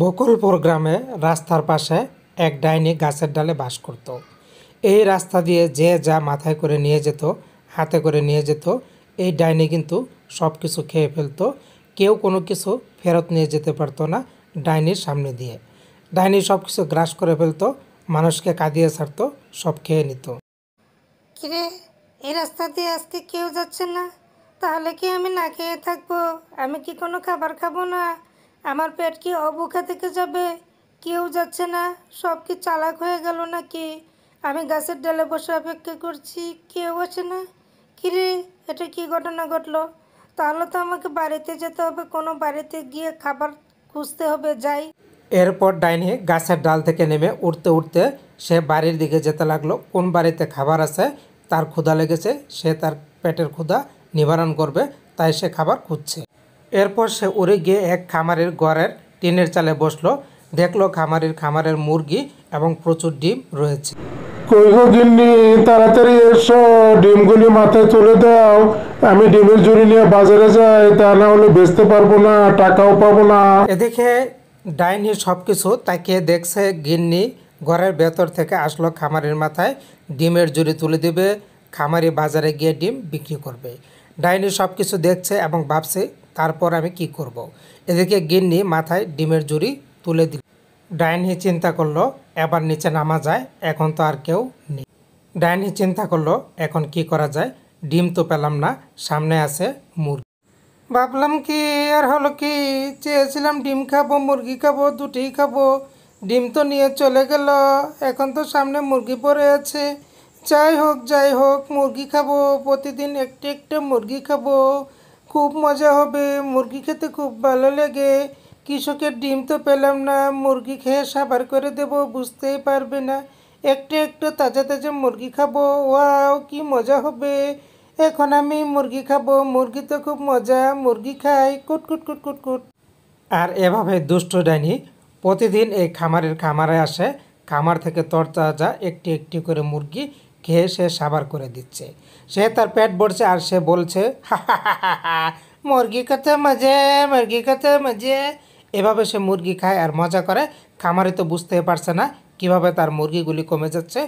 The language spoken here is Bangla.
বকুলপুর গ্রামে রাস্তার পাশে এক ডাইনি গাছের ডালে বাস করত এই রাস্তা দিয়ে যে যা মাথায় করে নিয়ে যেত হাতে করে নিয়ে যেত এই ডাইনি কিন্তু সব কিছু খেয়ে ফেলতো কেউ কোনো কিছু ফেরত নিয়ে যেতে পারতো না ডাইনির সামনে দিয়ে ডাইনি সব কিছু গ্রাস করে ফেলতো মানুষকে কাঁদিয়ে ছাড়তো সব খেয়ে নিত কিরে এই রাস্তা দিয়ে আজকে কেউ যাচ্ছে না তাহলে কি আমি না খেয়ে থাকবো আমি কি কোনো খাবার খাবো না আমার পেট কি অবুখে থেকে যাবে কেউ যাচ্ছে না সব কি চালাক হয়ে গেল নাকি আমি গাছের ডালে বসে অপেক্ষা করছি কেউ আছে না কিরে এটা কি ঘটনা ঘটলো তাহলে তো আমাকে বাড়িতে যেতে হবে কোনো বাড়িতে গিয়ে খাবার খুঁজতে হবে যাই এরপর ডাইনি গাছের ডাল থেকে নেমে উঠতে উঠতে সে বাড়ির দিকে যেতে লাগলো কোন বাড়িতে খাবার আছে তার ক্ষুধা লেগেছে সে তার পেটের ক্ষুধা নিবারণ করবে তাই সে খাবার খুঁজছে এরপর সে উড়ে গিয়ে এক খামারের ঘরের টিনের চালে বসলো দেখলো খামারের খামারের মুরগি এবং প্রচুর ডিম রয়েছে তাড়াতাড়ি এসো ডিমগুলি মাথায় তুলে দাও আমি ডিমের জুড়ি নিয়ে বাজারে যাই তা না হলে বেচতে পারবো না টাকাও পাবো না এদিকে ডাইনি সব কিছু তাকিয়ে দেখছে গিন্নি ঘরের ভেতর থেকে আসলো খামারের মাথায় ডিমের জুড়ি তুলে দেবে খামারি বাজারে গিয়ে ডিম বিক্রি করবে ডাইনি সব কিছু দেখছে এবং ভাবছে তারপর আমি কি করব। এদিকে গিন্নি মাথায় ডিমের জুড়ি তুলে দিল ডাইনি চিন্তা করলো এবার নিচে নামা যায় এখন তো আর কেউ নেই ডাইনি চিন্তা করলো এখন কি করা যায় ডিম তো পেলাম না সামনে আছে মুরগি ভাবলাম কি আর হলো কি চেয়েছিলাম ডিম খাবো মুরগি খাবো দুটি খাবো ডিম তো নিয়ে চলে গেল এখন তো সামনে মুরগি পড়ে আছে যাই হোক যাই হোক মুরগি খাবো প্রতিদিন একটি একটা মুরগি খাবো খুব মজা হবে মুরগি খেতে খুব ভালো লাগে কৃষকের ডিম তো পেলাম না মুরগি খেয়ে সাবার করে দেব বুঝতেই পারবে না একটা একটা তাজা তাজা মুরগি খাবো ওয়াও কি মজা হবে এখন আমি মুরগি খাবো মুরগি তো খুব মজা মুরগি খাই কুট কুট কুট কুট কুট আর এভাবে দুষ্ট ডাইনি প্রতিদিন এই খামারের খামারে আসে খামার থেকে তরতাজা একটি একটি করে মুরগি খেয়ে সে সাবার করে দিচ্ছে সে তার পেট ভরছে আর সে বলছে মুরগি খেতে মজে মুরগি খেতে মজে এভাবে সে মুরগি খায় আর মজা করে খামারে তো বুঝতে পারছে না কিভাবে তার মুরগিগুলি কমে যাচ্ছে